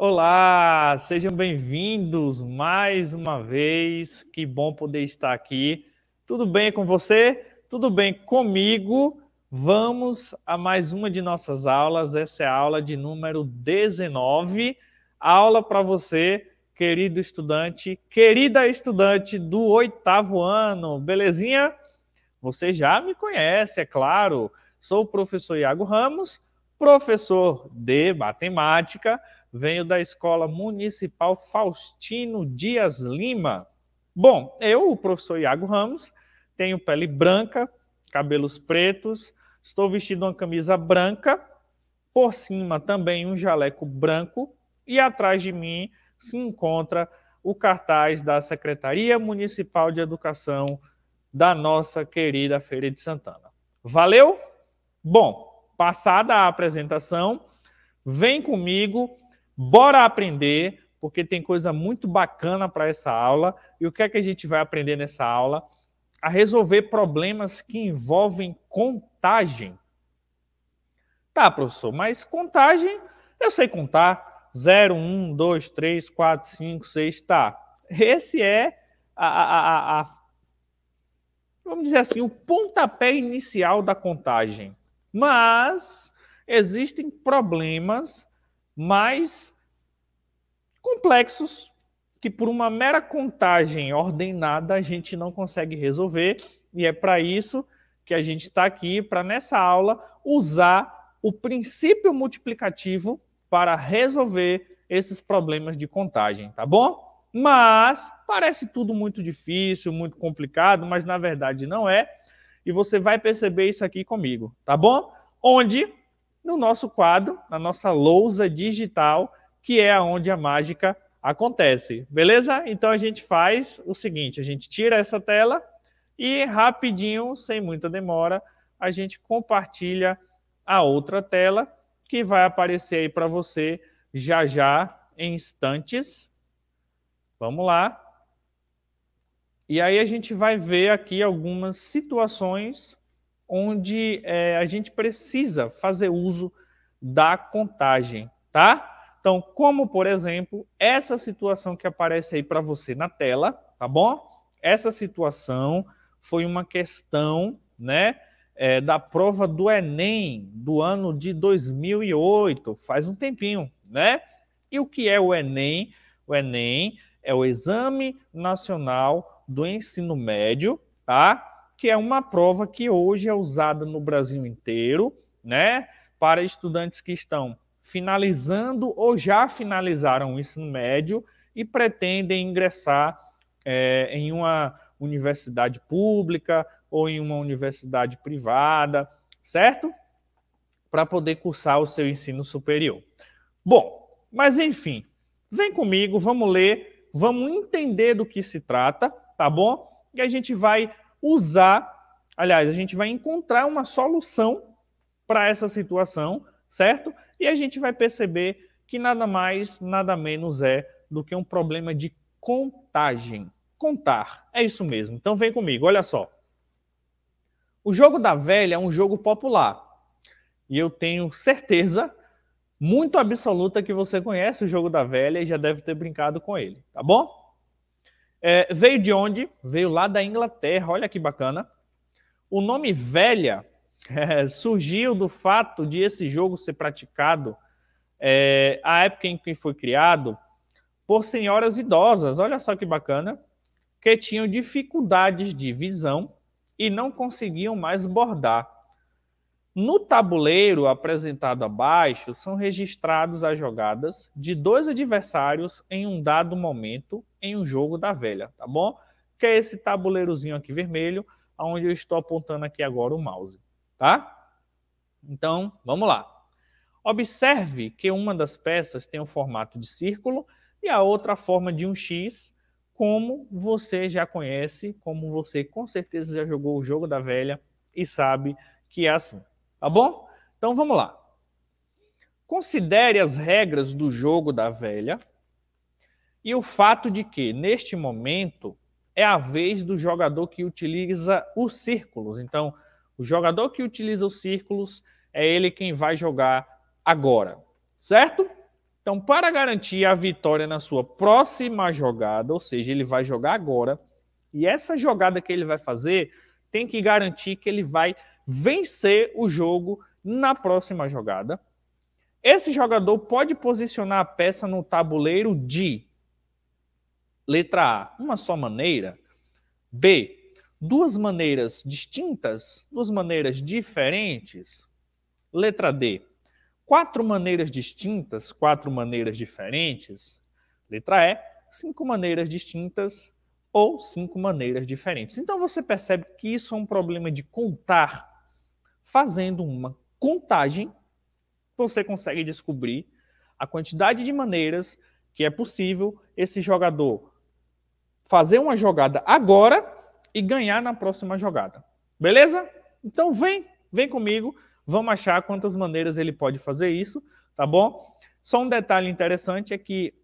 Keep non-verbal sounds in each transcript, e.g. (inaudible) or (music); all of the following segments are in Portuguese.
Olá, sejam bem-vindos mais uma vez. Que bom poder estar aqui. Tudo bem com você? Tudo bem comigo? Vamos a mais uma de nossas aulas. Essa é a aula de número 19. Aula para você, querido estudante, querida estudante do oitavo ano, belezinha? Você já me conhece, é claro. Sou o professor Iago Ramos, professor de matemática venho da Escola Municipal Faustino Dias Lima. Bom, eu, o professor Iago Ramos, tenho pele branca, cabelos pretos, estou vestido uma camisa branca, por cima também um jaleco branco e atrás de mim se encontra o cartaz da Secretaria Municipal de Educação da nossa querida Feira de Santana. Valeu? Bom, passada a apresentação, vem comigo Bora aprender, porque tem coisa muito bacana para essa aula. E o que é que a gente vai aprender nessa aula? A resolver problemas que envolvem contagem. Tá, professor, mas contagem, eu sei contar. 0, 1, 2, 3, 4, 5, 6, tá. Esse é a, a, a, a vamos dizer assim, o pontapé inicial da contagem. Mas existem problemas mais complexos que por uma mera contagem ordenada a gente não consegue resolver e é para isso que a gente está aqui para nessa aula usar o princípio multiplicativo para resolver esses problemas de contagem, tá bom? Mas parece tudo muito difícil, muito complicado, mas na verdade não é. E você vai perceber isso aqui comigo, tá bom? Onde no nosso quadro, na nossa lousa digital, que é aonde a mágica acontece. Beleza? Então a gente faz o seguinte, a gente tira essa tela e rapidinho, sem muita demora, a gente compartilha a outra tela que vai aparecer aí para você já já em instantes. Vamos lá. E aí a gente vai ver aqui algumas situações onde é, a gente precisa fazer uso da contagem, tá? Então, como por exemplo, essa situação que aparece aí para você na tela, tá bom? Essa situação foi uma questão, né, é, da prova do Enem do ano de 2008, faz um tempinho, né? E o que é o Enem? O Enem é o Exame Nacional do Ensino Médio, tá? que é uma prova que hoje é usada no Brasil inteiro, né, para estudantes que estão finalizando ou já finalizaram o ensino médio e pretendem ingressar é, em uma universidade pública ou em uma universidade privada, certo? Para poder cursar o seu ensino superior. Bom, mas enfim, vem comigo, vamos ler, vamos entender do que se trata, tá bom? E a gente vai usar, aliás, a gente vai encontrar uma solução para essa situação, certo? E a gente vai perceber que nada mais, nada menos é do que um problema de contagem. Contar, é isso mesmo. Então vem comigo, olha só. O jogo da velha é um jogo popular. E eu tenho certeza muito absoluta que você conhece o jogo da velha e já deve ter brincado com ele, tá bom? É, veio de onde? Veio lá da Inglaterra, olha que bacana. O nome velha (laughs) é, surgiu do fato de esse jogo ser praticado é, à época em que foi criado por senhoras idosas, olha só que bacana, que tinham dificuldades de visão e não conseguiam mais bordar. No tabuleiro apresentado abaixo, são registrados as jogadas de dois adversários em um dado momento em um jogo da velha, tá bom? Que é esse tabuleirozinho aqui vermelho, aonde eu estou apontando aqui agora o mouse, tá? Então, vamos lá. Observe que uma das peças tem o um formato de círculo e a outra a forma de um X, como você já conhece, como você com certeza já jogou o jogo da velha e sabe que é assim, tá bom? Então vamos lá. Considere as regras do jogo da velha e o fato de que, neste momento, é a vez do jogador que utiliza os círculos. Então, o jogador que utiliza os círculos é ele quem vai jogar agora, certo? Então, para garantir a vitória na sua próxima jogada, ou seja, ele vai jogar agora, e essa jogada que ele vai fazer tem que garantir que ele vai vencer o jogo na próxima jogada. Esse jogador pode posicionar a peça no tabuleiro de Letra A, uma só maneira. B, duas maneiras distintas, duas maneiras diferentes. Letra D, quatro maneiras distintas, quatro maneiras diferentes. Letra E, cinco maneiras distintas ou cinco maneiras diferentes. Então você percebe que isso é um problema de contar. Fazendo uma contagem, você consegue descobrir a quantidade de maneiras que é possível esse jogador fazer uma jogada agora e ganhar na próxima jogada. Beleza? Então vem, vem comigo, vamos achar quantas maneiras ele pode fazer isso, tá bom? Só um detalhe interessante é que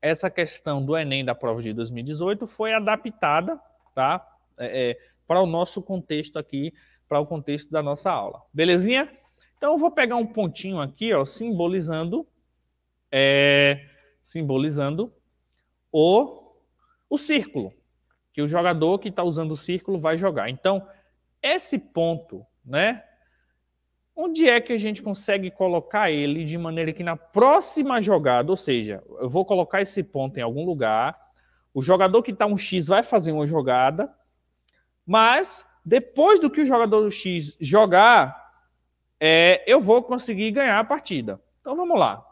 essa questão do Enem da prova de 2018 foi adaptada, tá? É, é, para o nosso contexto aqui, para o contexto da nossa aula. Belezinha? Então eu vou pegar um pontinho aqui, ó, simbolizando, é, simbolizando o o círculo, que o jogador que está usando o círculo vai jogar. Então, esse ponto, né? Onde é que a gente consegue colocar ele de maneira que na próxima jogada, ou seja, eu vou colocar esse ponto em algum lugar, o jogador que está um X vai fazer uma jogada, mas depois do que o jogador do X jogar, é, eu vou conseguir ganhar a partida. Então vamos lá,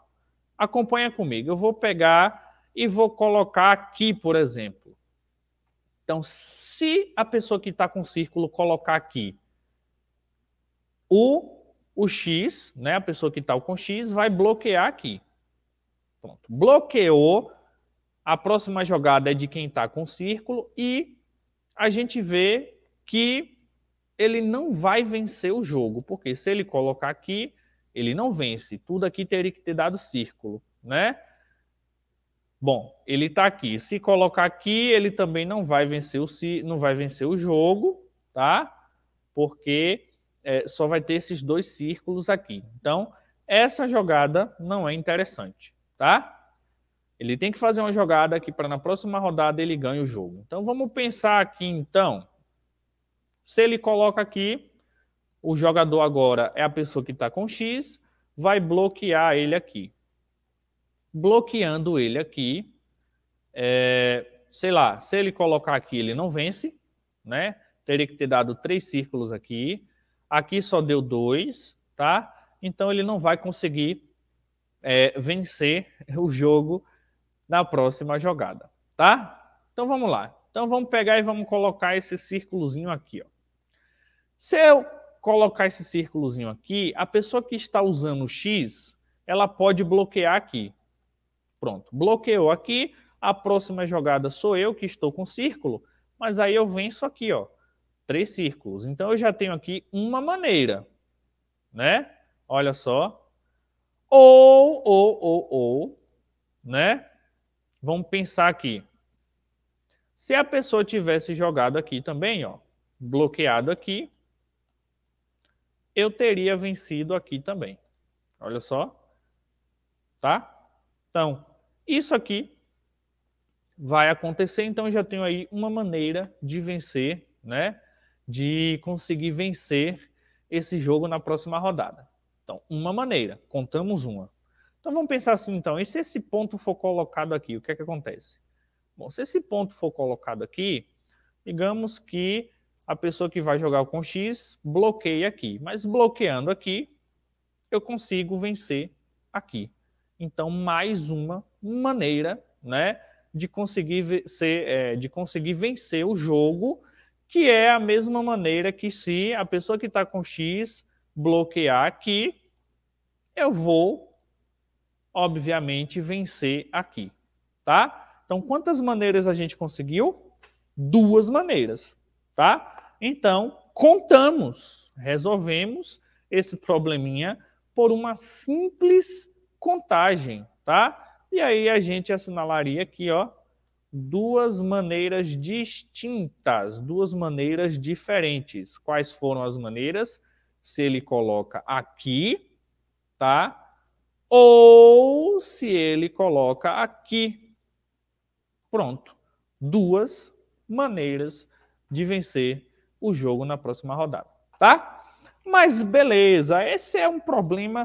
acompanha comigo. Eu vou pegar e vou colocar aqui, por exemplo. Então, se a pessoa que está com o círculo colocar aqui o, o X, né, a pessoa que está com X, vai bloquear aqui. Pronto. Bloqueou. A próxima jogada é de quem está com o círculo e a gente vê que ele não vai vencer o jogo, porque se ele colocar aqui, ele não vence. Tudo aqui teria que ter dado círculo, né? Bom, ele está aqui. Se colocar aqui, ele também não vai vencer o, não vai vencer o jogo, tá? Porque é, só vai ter esses dois círculos aqui. Então, essa jogada não é interessante, tá? Ele tem que fazer uma jogada aqui para na próxima rodada ele ganhe o jogo. Então, vamos pensar aqui, então. Se ele coloca aqui, o jogador agora é a pessoa que está com X, vai bloquear ele aqui bloqueando ele aqui. É, sei lá, se ele colocar aqui, ele não vence, né? Teria que ter dado três círculos aqui. Aqui só deu dois, tá? Então ele não vai conseguir é, vencer (laughs) o jogo na próxima jogada, tá? Então vamos lá. Então vamos pegar e vamos colocar esse círculozinho aqui, ó. Se eu colocar esse círculozinho aqui, a pessoa que está usando o X, ela pode bloquear aqui. Pronto, bloqueou aqui. A próxima jogada sou eu que estou com círculo, mas aí eu venço aqui, ó, três círculos. Então eu já tenho aqui uma maneira, né? Olha só. Ou, ou, ou, ou, né? Vamos pensar aqui. Se a pessoa tivesse jogado aqui também, ó, bloqueado aqui, eu teria vencido aqui também. Olha só. Tá? Então, isso aqui vai acontecer, então eu já tenho aí uma maneira de vencer, né? De conseguir vencer esse jogo na próxima rodada. Então, uma maneira, contamos uma. Então vamos pensar assim, então, e se esse ponto for colocado aqui, o que é que acontece? Bom, se esse ponto for colocado aqui, digamos que a pessoa que vai jogar com X bloqueia aqui, mas bloqueando aqui, eu consigo vencer aqui. Então, mais uma maneira, né, de conseguir ser, é, de conseguir vencer o jogo, que é a mesma maneira que se a pessoa que está com X bloquear aqui, eu vou, obviamente, vencer aqui, tá? Então, quantas maneiras a gente conseguiu? Duas maneiras, tá? Então, contamos, resolvemos esse probleminha por uma simples contagem, tá? E aí a gente assinalaria aqui, ó, duas maneiras distintas, duas maneiras diferentes. Quais foram as maneiras? Se ele coloca aqui, tá? Ou se ele coloca aqui. Pronto. Duas maneiras de vencer o jogo na próxima rodada, tá? Mas beleza, esse é um problema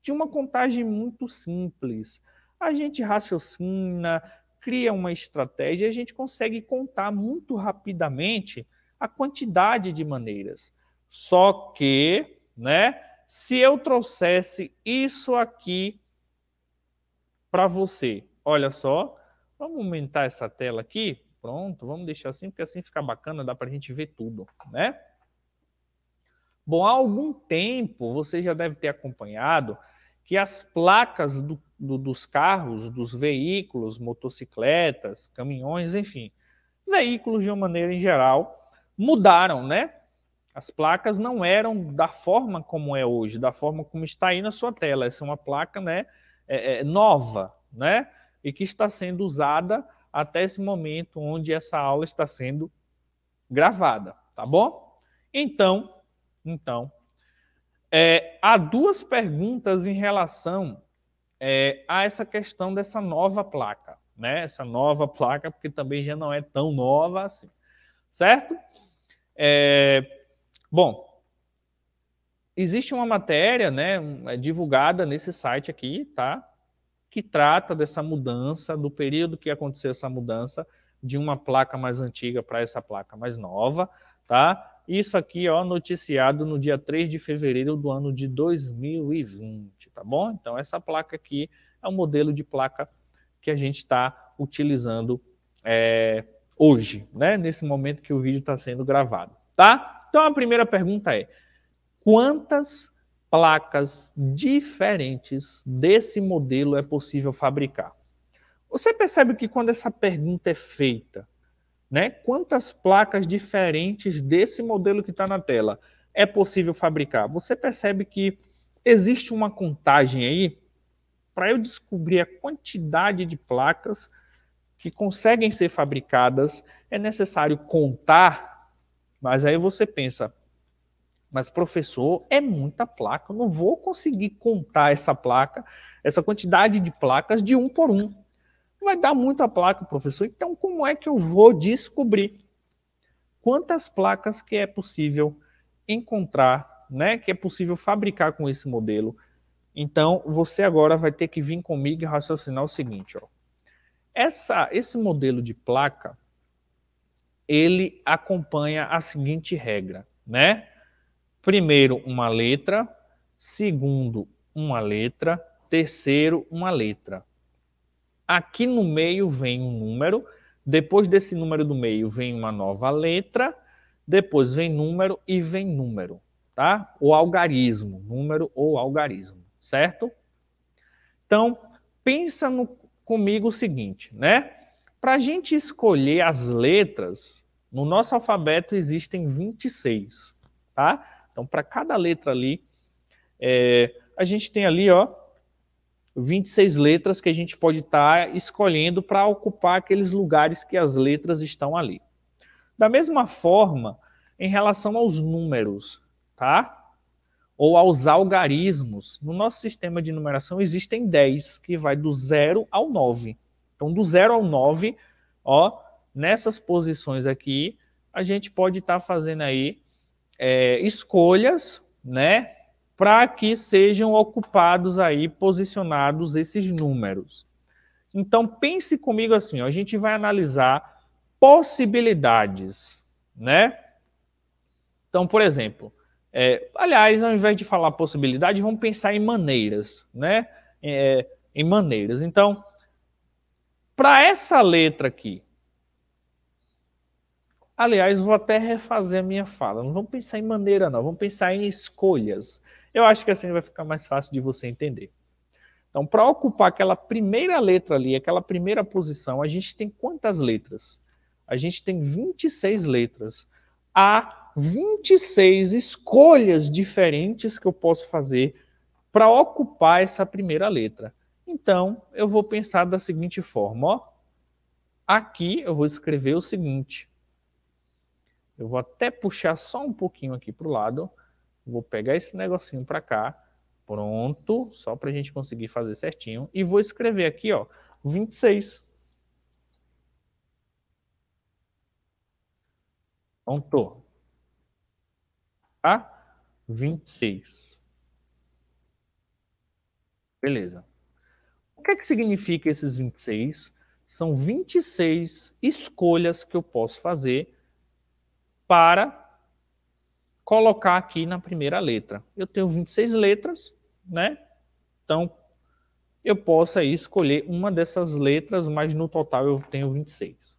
de uma contagem muito simples a gente raciocina, cria uma estratégia e a gente consegue contar muito rapidamente a quantidade de maneiras. Só que, né, se eu trouxesse isso aqui para você, olha só, vamos aumentar essa tela aqui, pronto, vamos deixar assim, porque assim fica bacana, dá para a gente ver tudo, né? Bom, há algum tempo você já deve ter acompanhado que as placas do do, dos carros, dos veículos, motocicletas, caminhões, enfim, veículos de uma maneira em geral mudaram, né? As placas não eram da forma como é hoje, da forma como está aí na sua tela. Essa é uma placa, né, é, é, nova, né, e que está sendo usada até esse momento onde essa aula está sendo gravada, tá bom? Então, então, é, há duas perguntas em relação é, há essa questão dessa nova placa, né? Essa nova placa, porque também já não é tão nova assim, certo? É, bom, existe uma matéria, né, é divulgada nesse site aqui, tá? Que trata dessa mudança, do período que aconteceu essa mudança de uma placa mais antiga para essa placa mais nova, tá? Isso aqui, ó, noticiado no dia 3 de fevereiro do ano de 2020, tá bom? Então, essa placa aqui é o modelo de placa que a gente está utilizando é, hoje, né? Nesse momento que o vídeo está sendo gravado, tá? Então, a primeira pergunta é: quantas placas diferentes desse modelo é possível fabricar? Você percebe que quando essa pergunta é feita, né? Quantas placas diferentes desse modelo que está na tela é possível fabricar? Você percebe que existe uma contagem aí para eu descobrir a quantidade de placas que conseguem ser fabricadas, é necessário contar, mas aí você pensa, mas professor, é muita placa, eu não vou conseguir contar essa placa, essa quantidade de placas de um por um. Vai dar muita placa, professor. Então, como é que eu vou descobrir quantas placas que é possível encontrar, né? Que é possível fabricar com esse modelo? Então, você agora vai ter que vir comigo e raciocinar o seguinte, ó. Essa, esse modelo de placa, ele acompanha a seguinte regra, né? Primeiro, uma letra. Segundo, uma letra. Terceiro, uma letra. Aqui no meio vem um número, depois desse número do meio vem uma nova letra, depois vem número e vem número, tá? Ou algarismo, número ou algarismo, certo? Então, pensa no, comigo o seguinte, né? Para a gente escolher as letras, no nosso alfabeto existem 26, tá? Então, para cada letra ali, é, a gente tem ali, ó, 26 letras que a gente pode estar tá escolhendo para ocupar aqueles lugares que as letras estão ali. Da mesma forma, em relação aos números, tá? Ou aos algarismos, no nosso sistema de numeração existem 10, que vai do 0 ao 9. Então, do 0 ao 9, ó, nessas posições aqui, a gente pode estar tá fazendo aí é, escolhas, né? para que sejam ocupados aí, posicionados esses números. Então, pense comigo assim, ó, a gente vai analisar possibilidades, né? Então, por exemplo, é, aliás, ao invés de falar possibilidade, vamos pensar em maneiras, né? É, em maneiras. Então, para essa letra aqui, aliás, vou até refazer a minha fala. Não vamos pensar em maneira, não. Vamos pensar em escolhas. Eu acho que assim vai ficar mais fácil de você entender. Então, para ocupar aquela primeira letra ali, aquela primeira posição, a gente tem quantas letras? A gente tem 26 letras. Há 26 escolhas diferentes que eu posso fazer para ocupar essa primeira letra. Então, eu vou pensar da seguinte forma, ó. Aqui eu vou escrever o seguinte. Eu vou até puxar só um pouquinho aqui para o lado vou pegar esse negocinho para cá, pronto, só para a gente conseguir fazer certinho, e vou escrever aqui, ó, 26. Pronto. Tá? 26. Beleza. O que é que significa esses 26? São 26 escolhas que eu posso fazer para colocar aqui na primeira letra. Eu tenho 26 letras, né? Então, eu posso aí escolher uma dessas letras, mas no total eu tenho 26.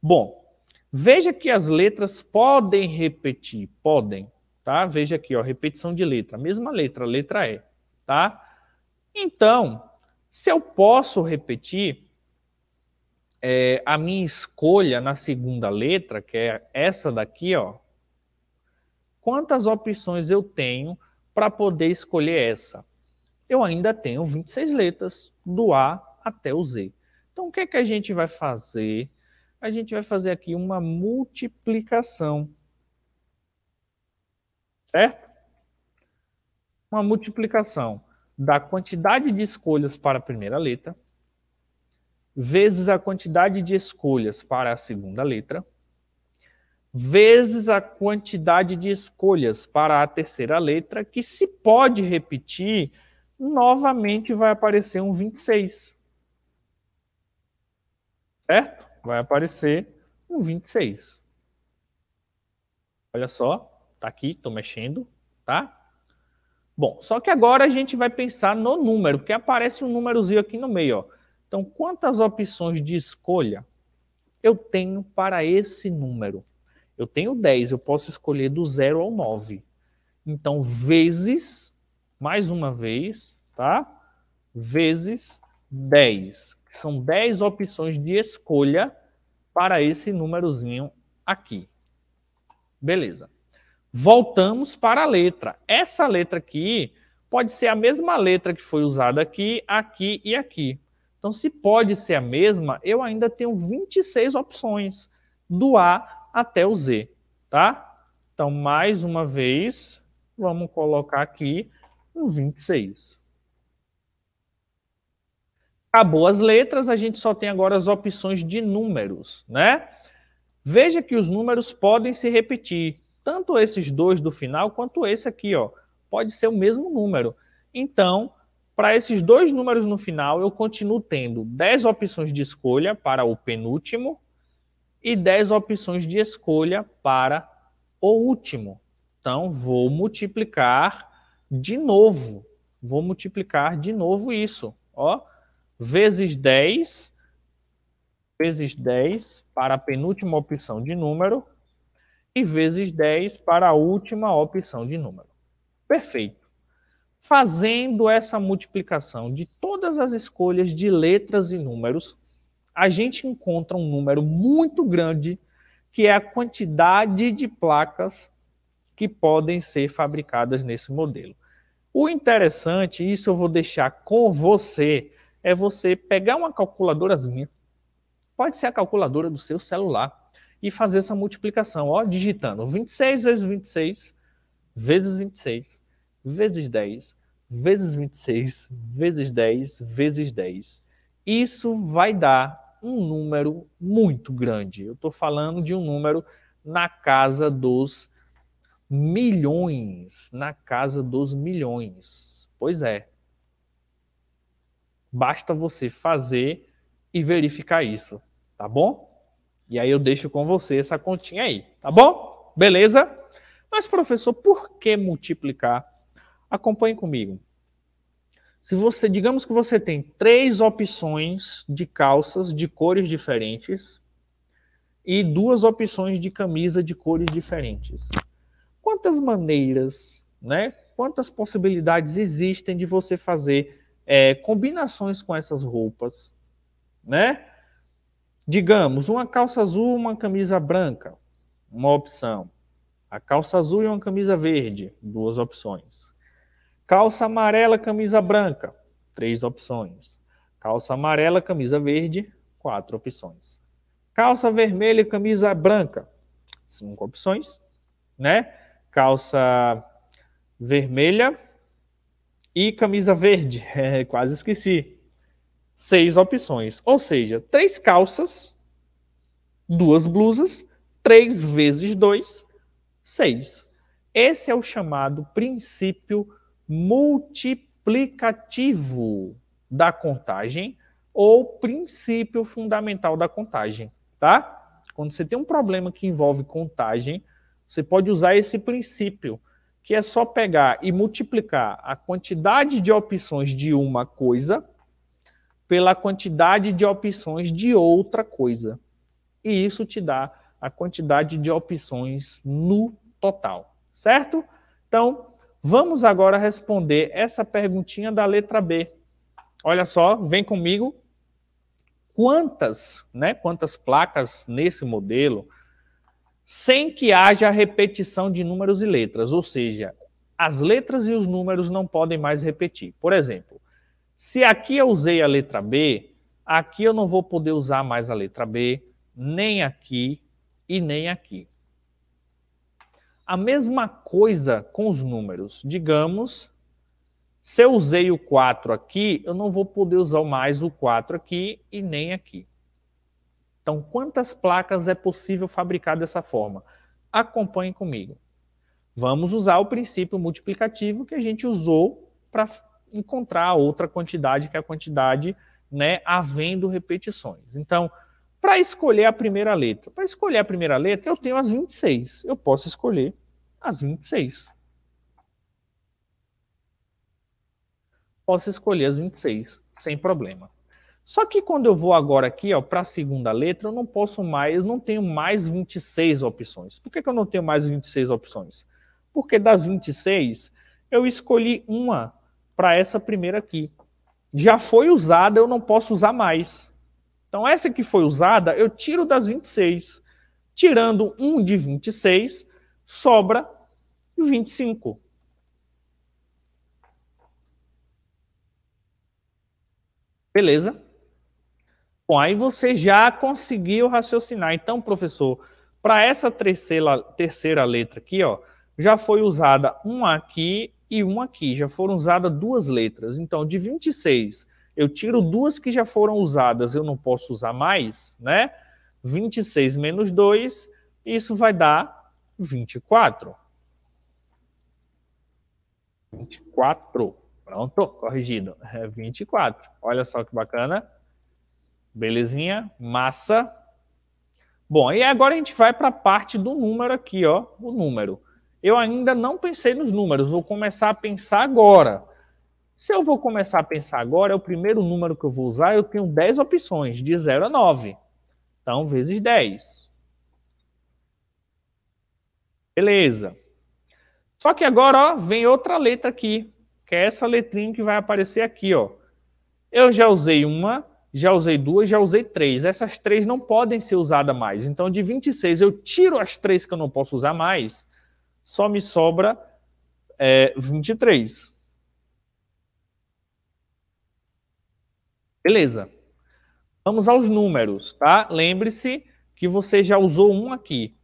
Bom, veja que as letras podem repetir, podem, tá? Veja aqui, ó, repetição de letra, mesma letra, letra E, tá? Então, se eu posso repetir é, a minha escolha na segunda letra, que é essa daqui, ó, quantas opções eu tenho para poder escolher essa? Eu ainda tenho 26 letras, do A até o Z. Então, o que, é que a gente vai fazer? A gente vai fazer aqui uma multiplicação. Certo? Uma multiplicação da quantidade de escolhas para a primeira letra, vezes a quantidade de escolhas para a segunda letra, vezes a quantidade de escolhas para a terceira letra, que se pode repetir, novamente vai aparecer um 26. Certo? Vai aparecer um 26. Olha só, tá aqui, tô mexendo, tá? Bom, só que agora a gente vai pensar no número, porque aparece um númerozinho aqui no meio, ó. Então, quantas opções de escolha eu tenho para esse número? Eu tenho 10, eu posso escolher do 0 ao 9. Então, vezes, mais uma vez, tá? Vezes 10, que são 10 opções de escolha para esse númerozinho aqui. Beleza. Voltamos para a letra. Essa letra aqui pode ser a mesma letra que foi usada aqui, aqui e aqui. Então, se pode ser a mesma, eu ainda tenho 26 opções, do A até o Z, tá? Então, mais uma vez, vamos colocar aqui um 26. Acabou as letras, a gente só tem agora as opções de números, né? Veja que os números podem se repetir, tanto esses dois do final quanto esse aqui, ó. Pode ser o mesmo número. Então, para esses dois números no final, eu continuo tendo 10 opções de escolha para o penúltimo, e 10 opções de escolha para o último. Então, vou multiplicar de novo. Vou multiplicar de novo isso. Ó, vezes 10, vezes 10 para a penúltima opção de número e vezes 10 para a última opção de número. Perfeito. Fazendo essa multiplicação de todas as escolhas de letras e números, a gente encontra um número muito grande, que é a quantidade de placas que podem ser fabricadas nesse modelo. O interessante, isso eu vou deixar com você, é você pegar uma calculadorazinha, pode ser a calculadora do seu celular, e fazer essa multiplicação, ó, digitando 26 vezes 26, vezes 26, vezes 10, vezes 26, vezes 10, vezes 10. Isso vai dar um número muito grande. Eu estou falando de um número na casa dos milhões, na casa dos milhões. Pois é. Basta você fazer e verificar isso, tá bom? E aí eu deixo com você essa continha aí, tá bom? Beleza? Mas professor, por que multiplicar? Acompanhe comigo. Se você, digamos que você tem três opções de calças de cores diferentes e duas opções de camisa de cores diferentes. Quantas maneiras, né? Quantas possibilidades existem de você fazer é, combinações com essas roupas, né? Digamos, uma calça azul, uma camisa branca, uma opção. A calça azul e uma camisa verde, duas opções Calça amarela, camisa branca, três opções. Calça amarela, camisa verde, quatro opções. Calça vermelha, camisa branca, cinco opções, né? Calça vermelha e camisa verde, (laughs) quase esqueci. Seis opções, ou seja, três calças, duas blusas, três vezes dois, seis. Esse é o chamado princípio multiplicativo da contagem ou princípio fundamental da contagem, tá? Quando você tem um problema que envolve contagem, você pode usar esse princípio, que é só pegar e multiplicar a quantidade de opções de uma coisa pela quantidade de opções de outra coisa. E isso te dá a quantidade de opções no total, certo? Então, Vamos agora responder essa perguntinha da letra B. Olha só, vem comigo. Quantas, né, quantas placas nesse modelo sem que haja repetição de números e letras, ou seja, as letras e os números não podem mais repetir. Por exemplo, se aqui eu usei a letra B, aqui eu não vou poder usar mais a letra B, nem aqui e nem aqui. A mesma coisa com os números. Digamos, se eu usei o 4 aqui, eu não vou poder usar mais o 4 aqui e nem aqui. Então, quantas placas é possível fabricar dessa forma? Acompanhe comigo. Vamos usar o princípio multiplicativo que a gente usou para encontrar outra quantidade, que é a quantidade né, havendo repetições. Então, para escolher a primeira letra, para escolher a primeira letra, eu tenho as 26. Eu posso escolher às 26. Posso escolher as 26, sem problema. Só que quando eu vou agora aqui para a segunda letra, eu não posso mais, não tenho mais 26 opções. Por que, que eu não tenho mais 26 opções? Porque das 26, eu escolhi uma para essa primeira aqui. Já foi usada, eu não posso usar mais. Então, essa que foi usada, eu tiro das 26. Tirando um de 26, sobra 25. Beleza? Bom, aí você já conseguiu raciocinar. Então, professor, para essa terceira, terceira letra aqui, ó, já foi usada uma aqui e uma aqui. Já foram usadas duas letras. Então, de 26, eu tiro duas que já foram usadas, eu não posso usar mais, né? 26 menos 2, isso vai dar 24. 24. Pronto, corrigido. É 24. Olha só que bacana. Belezinha, massa. Bom, e agora a gente vai para a parte do número aqui, ó, o número. Eu ainda não pensei nos números, vou começar a pensar agora. Se eu vou começar a pensar agora, é o primeiro número que eu vou usar, eu tenho 10 opções, de 0 a 9. Então, vezes 10. Beleza. Só que agora, ó, vem outra letra aqui, que é essa letrinha que vai aparecer aqui, ó. Eu já usei uma, já usei duas, já usei três. Essas três não podem ser usadas mais. Então, de 26, eu tiro as três que eu não posso usar mais, só me sobra é, 23. Beleza. Vamos aos números, tá? Lembre-se que você já usou um aqui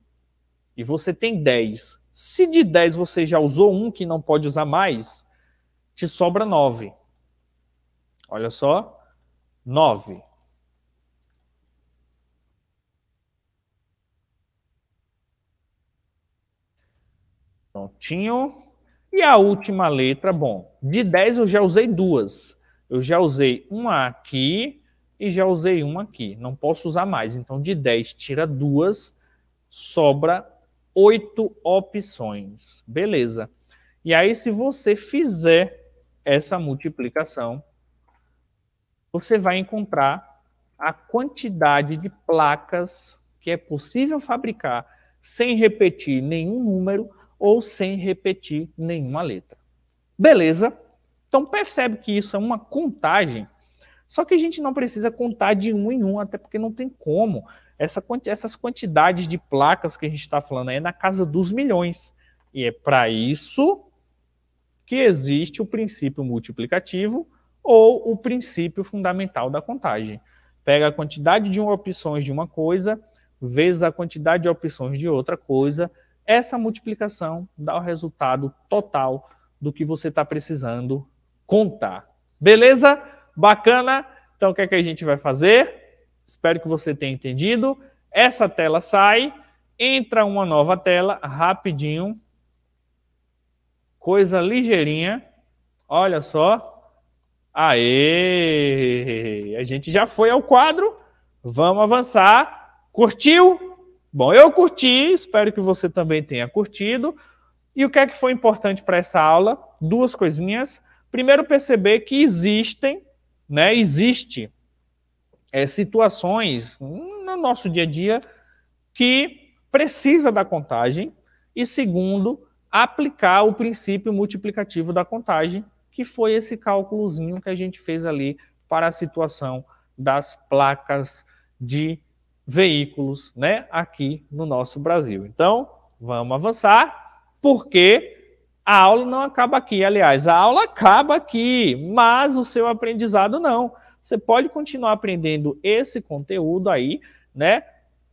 e você tem 10. Se de 10 você já usou um que não pode usar mais, te sobra 9. Olha só, 9. Prontinho. E a última letra, bom, de 10 eu já usei duas. Eu já usei uma aqui e já usei uma aqui. Não posso usar mais. Então, de 10 tira duas, sobra oito opções. Beleza. E aí, se você fizer essa multiplicação, você vai encontrar a quantidade de placas que é possível fabricar sem repetir nenhum número ou sem repetir nenhuma letra. Beleza? Então percebe que isso é uma contagem só que a gente não precisa contar de um em um, até porque não tem como. Essa, essas quantidades de placas que a gente está falando aí é na casa dos milhões. E é para isso que existe o princípio multiplicativo ou o princípio fundamental da contagem. Pega a quantidade de opções de uma coisa, vezes a quantidade de opções de outra coisa, essa multiplicação dá o resultado total do que você está precisando contar. Beleza? Bacana? Então, o que, é que a gente vai fazer? Espero que você tenha entendido. Essa tela sai, entra uma nova tela, rapidinho. Coisa ligeirinha. Olha só. Aê! A gente já foi ao quadro. Vamos avançar. Curtiu? Bom, eu curti, espero que você também tenha curtido. E o que é que foi importante para essa aula? Duas coisinhas. Primeiro, perceber que existem né? Existe é, situações no nosso dia a dia que precisa da contagem e segundo aplicar o princípio multiplicativo da contagem, que foi esse cálculozinho que a gente fez ali para a situação das placas de veículos, né, aqui no nosso Brasil. Então, vamos avançar, porque a aula não acaba aqui, aliás, a aula acaba aqui, mas o seu aprendizado não. Você pode continuar aprendendo esse conteúdo aí, né,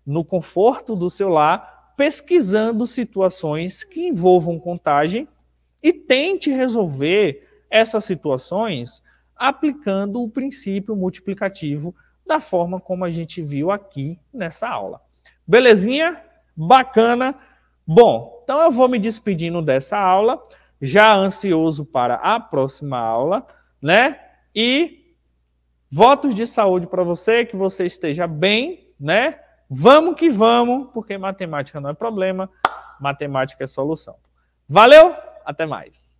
no conforto do seu lar, pesquisando situações que envolvam contagem e tente resolver essas situações aplicando o princípio multiplicativo da forma como a gente viu aqui nessa aula. Belezinha? Bacana? Bom, então eu vou me despedindo dessa aula, já ansioso para a próxima aula, né? E votos de saúde para você, que você esteja bem, né? Vamos que vamos, porque matemática não é problema, matemática é solução. Valeu, até mais.